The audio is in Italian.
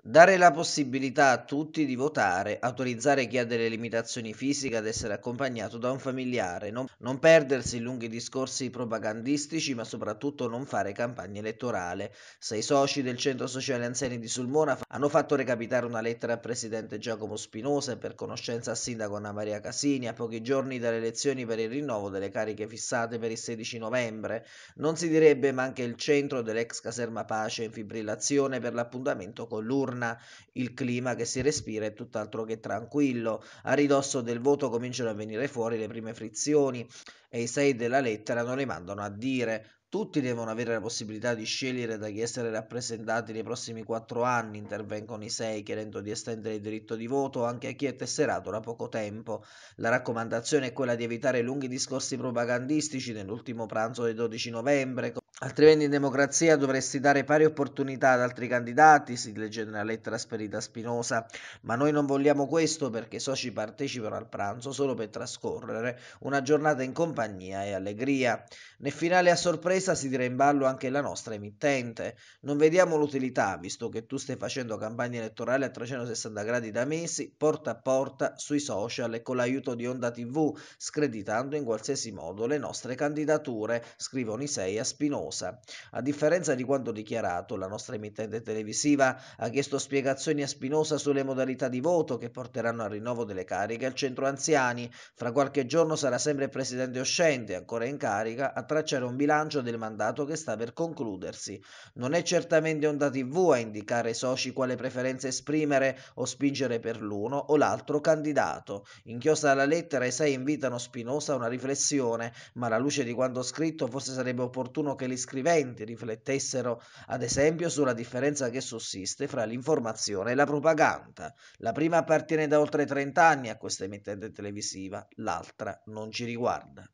dare la possibilità a tutti di votare, autorizzare chi ha delle limitazioni fisiche ad essere accompagnato da un familiare, non, non, perdersi in lunghi discorsi propagandistici, ma soprattutto non fare campagna elettorale. Se i soci del Centro Sociale Anziani di Sulmona hanno fatto recapitare una lettera al presidente Giacomo Spinosa e per conoscenza al sindaco Anna Maria Casini a pochi giorni dalle elezioni per il rinnovo delle cariche fissate per il 16 novembre, non si direbbe ma anche il centro dell'ex caserma Pace in fibrillazione per l'appuntamento con l'UR notturna il clima che si respira è tutt'altro che tranquillo. A ridosso del voto cominciano a venire fuori le prime frizioni e i sei della lettera non rimandano a dire tutti devono avere la possibilità di scegliere da chi essere rappresentati nei prossimi quattro anni, intervengono i sei chiedendo di estendere il diritto di voto anche a chi è tesserato da poco tempo. La raccomandazione è quella di evitare lunghi discorsi propagandistici nell'ultimo pranzo del 12 novembre. Altrimenti in democrazia dovresti dare pari opportunità ad altri candidati, si legge nella lettera sperita Spinosa, ma noi non vogliamo questo perché i soci partecipano al pranzo solo per trascorrere una giornata in compagnia e allegria. Nel finale a sorpresa impresa si dirà in ballo anche la nostra emittente. Non vediamo l'utilità, visto che tu stai facendo campagna elettorale a 360 gradi da mesi, porta a porta, sui social e con l'aiuto di Onda TV, screditando in qualsiasi modo le nostre candidature, scrivono i sei a Spinosa. A differenza di quanto dichiarato, la nostra emittente televisiva ha chiesto spiegazioni a Spinosa sulle modalità di voto che porteranno al rinnovo delle cariche al centro anziani. Fra qualche giorno sarà sempre il presidente uscente, ancora in carica, a tracciare un bilancio del mandato che sta per concludersi. Non è certamente Onda TV a indicare ai soci quale preferenza esprimere o spingere per l'uno o l'altro candidato. Inchiosa alla lettera, i sei invitano Spinosa a una riflessione, ma alla luce di quanto scritto forse sarebbe opportuno che gli scriventi riflettessero, ad esempio, sulla differenza che sussiste fra l'informazione e la propaganda. La prima appartiene da oltre 30 anni a questa emittente televisiva, l'altra non ci riguarda.